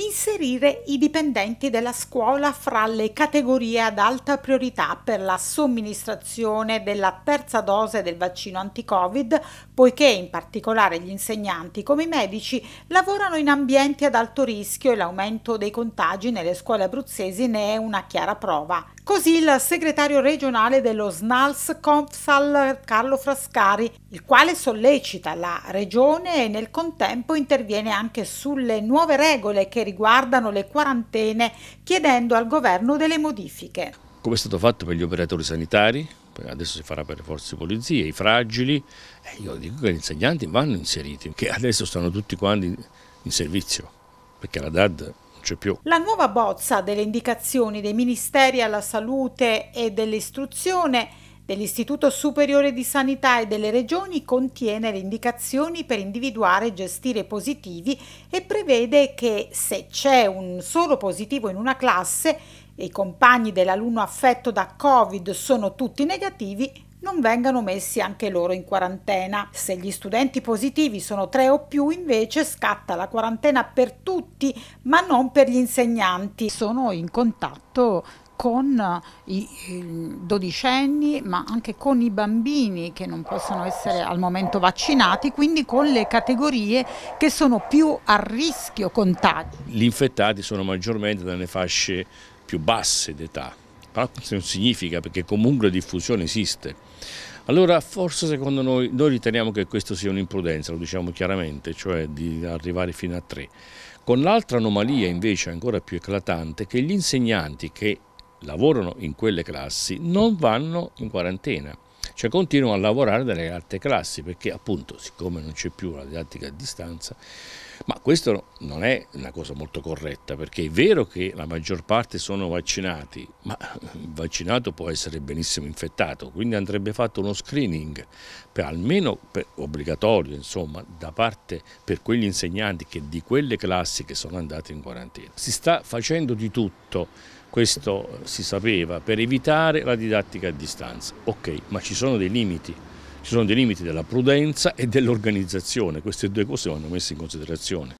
Inserire i dipendenti della scuola fra le categorie ad alta priorità per la somministrazione della terza dose del vaccino anti-Covid, poiché in particolare gli insegnanti come i medici lavorano in ambienti ad alto rischio e l'aumento dei contagi nelle scuole abruzzesi ne è una chiara prova. Così il segretario regionale dello SNALS Confsal Carlo Frascari, il quale sollecita la regione e nel contempo interviene anche sulle nuove regole che riguardano le quarantene, chiedendo al governo delle modifiche. Come è stato fatto per gli operatori sanitari, adesso si farà per le forze di polizia, i fragili, eh, io dico che gli insegnanti vanno inseriti, che adesso stanno tutti quanti in servizio, perché la DAD più. La nuova bozza delle indicazioni dei ministeri alla salute e dell'istruzione dell'Istituto Superiore di Sanità e delle Regioni contiene le indicazioni per individuare e gestire positivi e prevede che se c'è un solo positivo in una classe e i compagni dell'alunno affetto da Covid sono tutti negativi, non vengano messi anche loro in quarantena. Se gli studenti positivi sono tre o più, invece, scatta la quarantena per tutti, ma non per gli insegnanti. Sono in contatto con i dodicenni ma anche con i bambini che non possono essere al momento vaccinati, quindi con le categorie che sono più a rischio contagi. Gli infettati sono maggiormente dalle fasce più basse d'età, però questo non significa perché comunque la diffusione esiste. Allora forse secondo noi, noi riteniamo che questo sia un'imprudenza, lo diciamo chiaramente, cioè di arrivare fino a tre. Con l'altra anomalia invece ancora più eclatante che gli insegnanti che lavorano in quelle classi non vanno in quarantena, cioè continuano a lavorare nelle altre classi perché appunto siccome non c'è più la didattica a distanza, ma questo non è una cosa molto corretta perché è vero che la maggior parte sono vaccinati, ma il vaccinato può essere benissimo infettato, quindi andrebbe fatto uno screening per, almeno per, obbligatorio insomma da parte per quegli insegnanti che di quelle classi che sono andate in quarantena. Si sta facendo di tutto questo si sapeva, per evitare la didattica a distanza. Ok, ma ci sono dei limiti, ci sono dei limiti della prudenza e dell'organizzazione, queste due cose vanno messe in considerazione.